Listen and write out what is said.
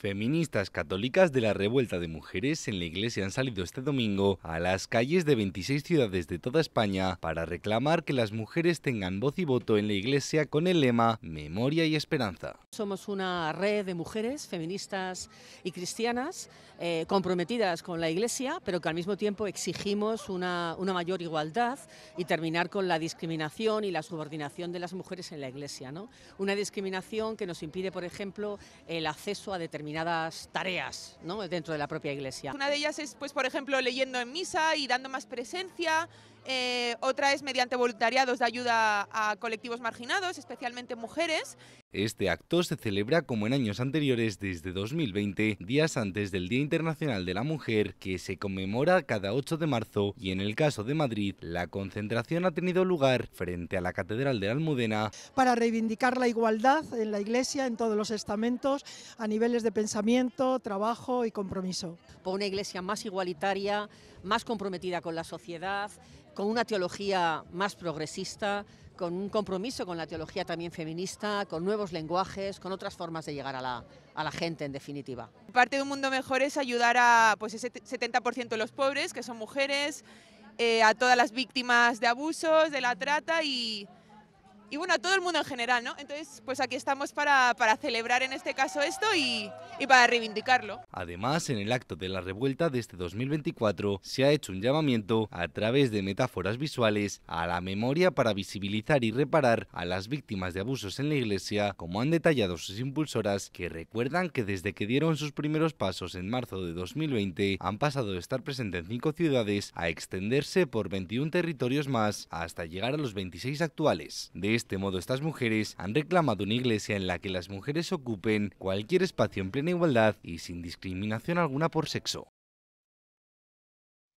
Feministas católicas de la revuelta de mujeres en la iglesia han salido este domingo a las calles de 26 ciudades de toda España para reclamar que las mujeres tengan voz y voto en la iglesia con el lema Memoria y Esperanza. Somos una red de mujeres feministas y cristianas eh, comprometidas con la iglesia, pero que al mismo tiempo exigimos una, mayor igualdad y terminar con la discriminación y la subordinación de las mujeres en la iglesia. ¿no? Una discriminación que nos impide, por ejemplo, el acceso a determinados determinadas tareas ¿no? dentro de la propia iglesia. Una de ellas es, pues, por ejemplo, leyendo en misa y dando más presencia eh, otra es mediante voluntariados de ayuda a colectivos marginados, especialmente mujeres. Este acto se celebra como en años anteriores desde 2020, días antes del Día Internacional de la Mujer, que se conmemora cada 8 de marzo y en el caso de Madrid, la concentración ha tenido lugar frente a la Catedral de la Almudena. Para reivindicar la igualdad en la Iglesia, en todos los estamentos, a niveles de pensamiento, trabajo y compromiso. Por una Iglesia más igualitaria, más comprometida con la sociedad, con una teología más progresista, con un compromiso con la teología también feminista, con nuevos lenguajes, con otras formas de llegar a la, gente en definitiva. Parte de un mundo mejor es ayudar a pues, ese 70% de los pobres, que son mujeres, eh, a todas las víctimas de abusos, de la trata y y bueno, a todo el mundo en general, ¿no? Entonces, pues aquí estamos para, para celebrar en este caso esto y, y, para reivindicarlo. Además, en el acto de la revuelta de este 2024 se ha hecho un llamamiento a través de metáforas visuales a la memoria para visibilizar y reparar a las víctimas de abusos en la iglesia, como han detallado sus impulsoras, que recuerdan que desde que dieron sus primeros pasos en marzo de 2020 han pasado de estar presentes en cinco ciudades a extenderse por 21 territorios más hasta llegar a los 26 actuales. De de este modo estas mujeres han reclamado una iglesia en la que las mujeres ocupen cualquier espacio en plena igualdad y sin discriminación alguna por sexo.